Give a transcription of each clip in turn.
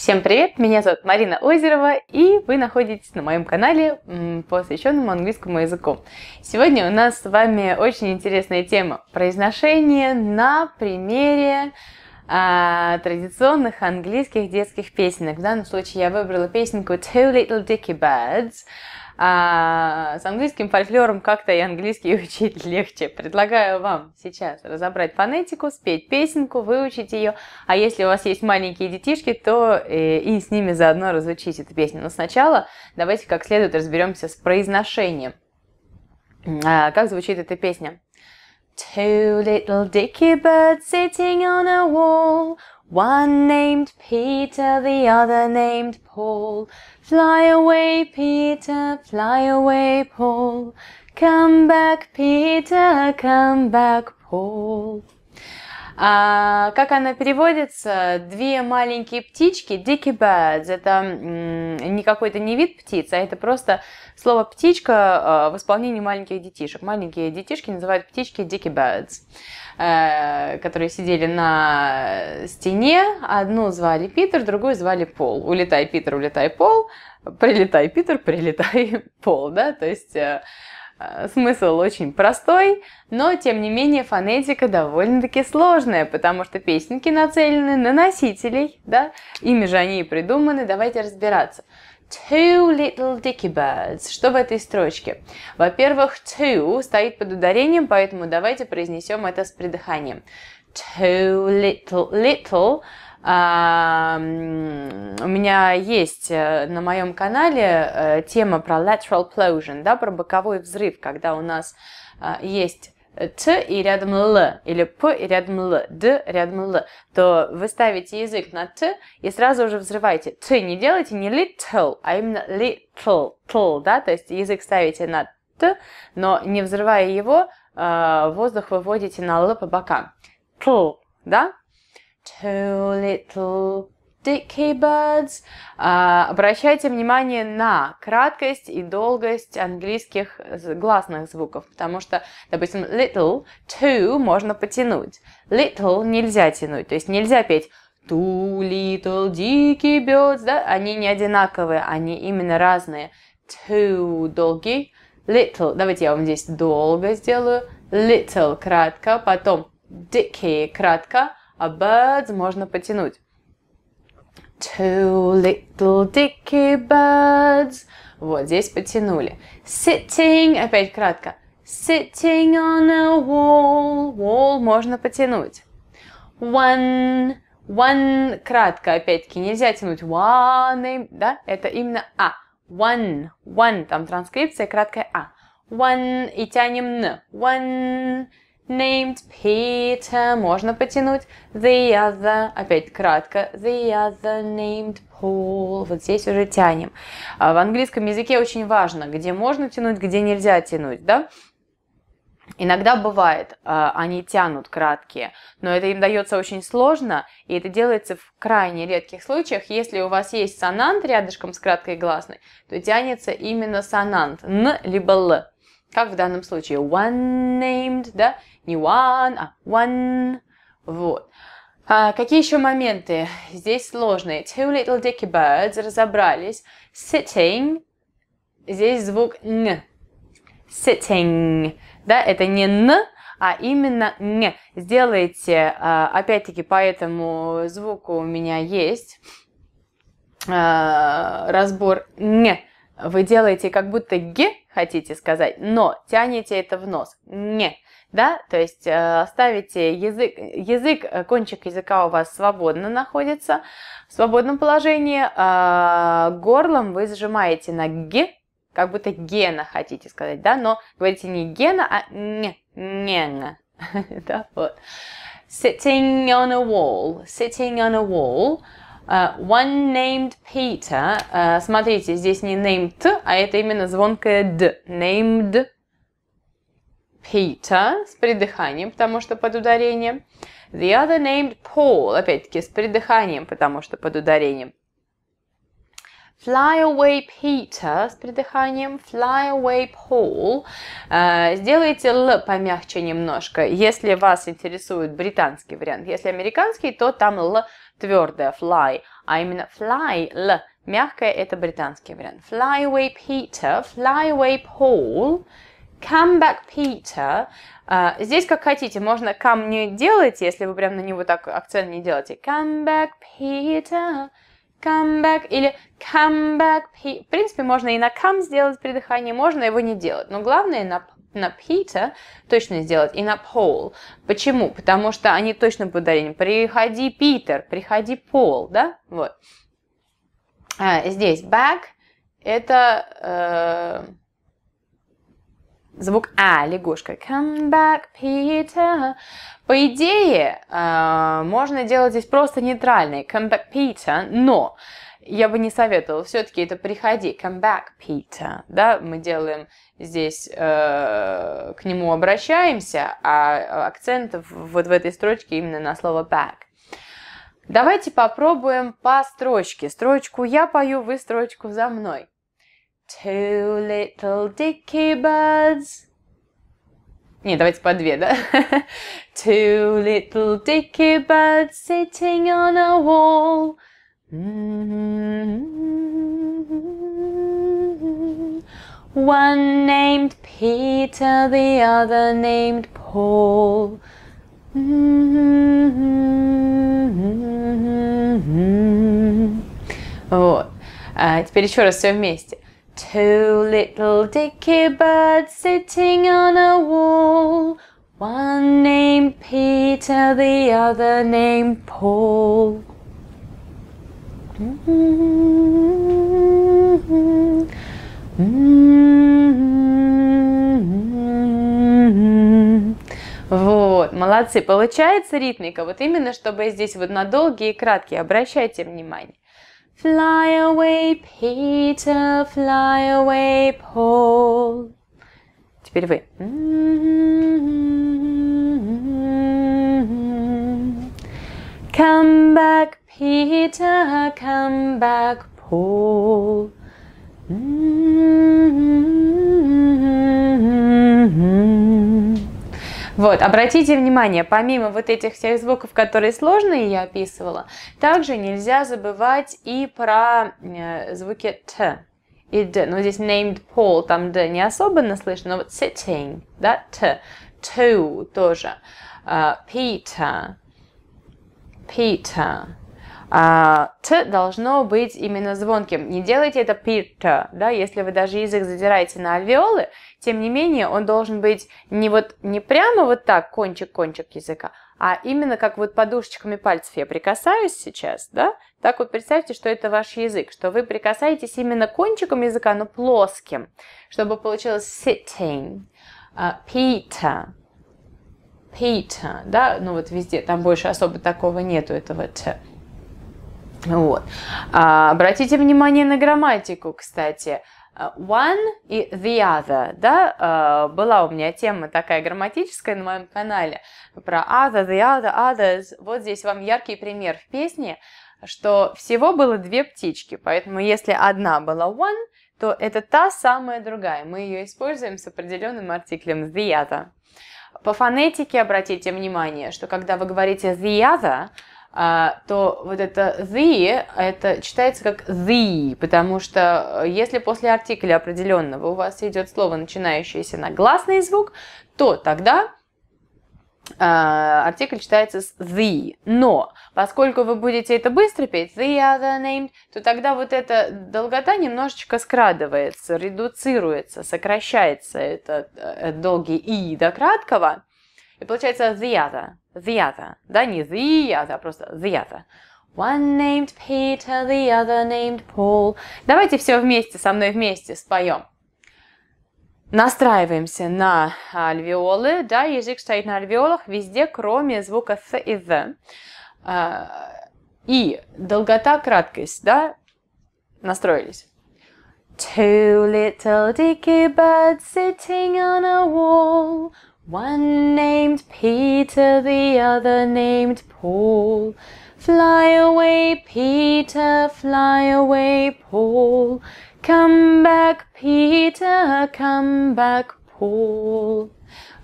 Всем привет, меня зовут Марина Озерова, и вы находитесь на моем канале, посвященном английскому языку. Сегодня у нас с вами очень интересная тема – произношение на примере э, традиционных английских детских песенок. В данном случае я выбрала песенку Two Little Dicky Birds. А с английским фольклором как-то и английский учить легче. Предлагаю вам сейчас разобрать фонетику, спеть песенку, выучить ее. А если у вас есть маленькие детишки, то э, и с ними заодно разучить эту песню. Но сначала давайте как следует разберемся с произношением. А, как звучит эта песня? Two little dicky birds sitting on a wall, one named Peter, the other named Paul. Fly away, Peter, fly away, Paul. Come back, Peter, come back, Paul. А, как она переводится? Две маленькие птички, dicky birds, это м, не какой-то не вид птиц, а это просто слово птичка а, в исполнении маленьких детишек. Маленькие детишки называют птички dicky birds, э, которые сидели на стене, одну звали Питер, другую звали Пол. Улетай, Питер, улетай, Пол, прилетай, Питер, прилетай, Пол, да, то есть... Э, Э, смысл очень простой, но тем не менее фонетика довольно-таки сложная, потому что песенки нацелены на носителей, да, ими же они и придуманы, давайте разбираться. Two little dicky birds. Что в этой строчке? Во-первых, two стоит под ударением, поэтому давайте произнесем это с придыханием. Two little, little у меня есть э, на моем канале э, тема про lateral plosion, да, про боковой взрыв, когда у нас э, есть Т и рядом Л, или П и рядом Л, Д рядом Л, то вы ставите язык на Т и сразу же взрываете. Т не делайте не little, а именно little, tl, да, то есть язык ставите на Т, но не взрывая его, воздух выводите на Л по бокам. Тл, да? two little Dicky Birds. А, обращайте внимание на краткость и долгость английских гласных звуков, потому что, допустим, little, two можно потянуть. Little нельзя тянуть, то есть нельзя петь two little dicky birds, да? Они не одинаковые, они именно разные. Two долгий, little, давайте я вам здесь долго сделаю, little кратко, потом dicky кратко, а birds можно потянуть. Two little dicky birds. Вот здесь потянули. Sitting, опять кратко. Sitting on a wall. Wall можно потянуть. One, one, кратко, опять-таки, нельзя тянуть one, да, это именно а. One, one, там транскрипция, краткая а. One, и тянем н. One, named Peter, можно потянуть. The other, опять кратко, the other named Paul. Вот здесь уже тянем. А в английском языке очень важно, где можно тянуть, где нельзя тянуть, да? Иногда бывает, а, они тянут краткие, но это им дается очень сложно, и это делается в крайне редких случаях. Если у вас есть сонант рядышком с краткой гласной, то тянется именно сонант «н» либо «л». Как в данном случае one named, да, не one, а one. Вот. А какие еще моменты здесь сложные? Two little dicky birds разобрались. Sitting. Здесь звук н. Sitting. Да, это не н, а именно н. Сделайте, а, опять-таки, по этому звуку у меня есть а, разбор н. Вы делаете как будто г, хотите сказать, но тянете это в нос. Не. Да, то есть э, ставите язык, язык, э, кончик языка у вас свободно находится, в свободном положении, э, горлом вы сжимаете на г, как будто гена хотите сказать, да, но говорите не гена, а не, не, да, вот. Sitting on a wall, sitting on a wall – Uh, one named Peter. Uh, смотрите, здесь не named, а это именно звонкое d Named Peter с придыханием, потому что под ударением. The other named Paul, опять-таки с придыханием, потому что под ударением. Fly away Peter с придыханием, fly away Paul. Э, сделайте л помягче немножко, если вас интересует британский вариант. Если американский, то там л твердое fly, а именно fly, л, мягкое, это британский вариант. Fly away Peter, fly away Paul, come back Peter. Uh, здесь как хотите, можно come не делать, если вы прям на него так акцент не делаете. Come back Peter, come back или come back Peter. В принципе, можно и на come сделать при можно его не делать. Но главное на на Peter точно сделать и на Пол. Почему? Потому что они точно будут ударение. Приходи, Питер, приходи, Пол, да? Вот. А, здесь back это э, звук А, лягушка. Come back, Peter. По идее, э, можно делать здесь просто нейтральный. Come back, Peter, но я бы не советовала. Все-таки это приходи, come back, Peter. Да, мы делаем здесь, э, к нему обращаемся, а э, акцент вот в этой строчке именно на слово back. Давайте попробуем по строчке. Строчку я пою, вы строчку за мной. Two little dicky birds. Не, давайте по две, да? Two little dicky birds sitting on a wall. Mm-hmm. One named Peter, the other named Paul. Вот. теперь еще раз все вместе. Two little dicky birds sitting on a wall. One named Peter, the other named Paul. Вот, молодцы. Получается ритмика. Вот именно, чтобы здесь вот на долгие и краткие. Обращайте внимание. Fly away, Peter, fly away, Paul. Теперь вы. Come back, Peter, come back, Paul. Вот, обратите внимание, помимо вот этих всех звуков, которые сложные я описывала, также нельзя забывать и про э, звуки «т» и «д». Но ну, здесь named Paul, там «д» не особенно слышно, но вот sitting, да, «т», «to» тоже, uh, Peter, Peter, а, т должно быть именно звонким. Не делайте это пир да, если вы даже язык задираете на альвеолы, тем не менее он должен быть не вот не прямо вот так кончик-кончик языка, а именно как вот подушечками пальцев я прикасаюсь сейчас, да, так вот представьте, что это ваш язык, что вы прикасаетесь именно кончиком языка, но плоским, чтобы получилось sitting, Peter, а, Peter, да, ну вот везде, там больше особо такого нету этого т. Вот. А, обратите внимание на грамматику, кстати. One и the other, да, а, была у меня тема такая грамматическая на моем канале про other, the other, others. Вот здесь вам яркий пример в песне, что всего было две птички, поэтому если одна была one, то это та самая другая. Мы ее используем с определенным артиклем the other. По фонетике обратите внимание, что когда вы говорите the other, а, то вот это the, это читается как the, потому что э, если после артикля определенного у вас идет слово, начинающееся на гласный звук, то тогда а, артикль читается с the. Но поскольку вы будете это быстро петь, the other name, то тогда вот эта долгота немножечко скрадывается, редуцируется, сокращается этот э, долгий и до краткого. И получается the other the other. Да, не the other, а просто the other. One named Peter, the other named Paul. Давайте все вместе, со мной вместе споем. Настраиваемся на а, альвеолы. Да, язык стоит на альвеолах везде, кроме звука с и the. А, и долгота, краткость, да, настроились. Two little dicky birds sitting on a wall. One named Peter, the other named Paul. Fly away, Peter, fly away, Paul. Come back, Peter, come back, Paul.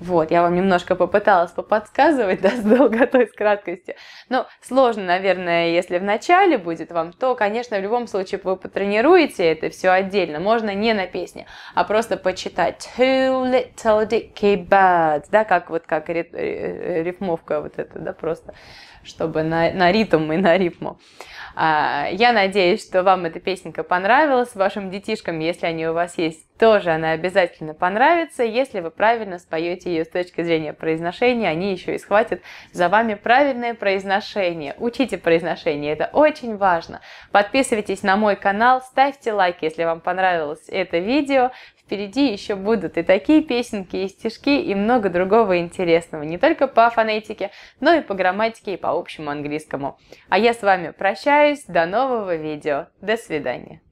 Вот, я вам немножко попыталась поподсказывать, да, с долготой, с краткостью. Но сложно, наверное, если в начале будет вам, то, конечно, в любом случае вы потренируете это все отдельно. Можно не на песне, а просто почитать Two little dicky birds, да, как вот как э, э, рифмовка вот эта, да, просто чтобы на, на ритм и на рифму. А, я надеюсь, что вам эта песенка понравилась, вашим детишкам, если они у вас есть, тоже она обязательно понравится, если вы правильно споете изучите ее с точки зрения произношения, они еще и схватят за вами правильное произношение. Учите произношение, это очень важно. Подписывайтесь на мой канал, ставьте лайк, если вам понравилось это видео. Впереди еще будут и такие песенки, и стишки, и много другого интересного, не только по фонетике, но и по грамматике и по общему английскому. А я с вами прощаюсь, до нового видео, до свидания.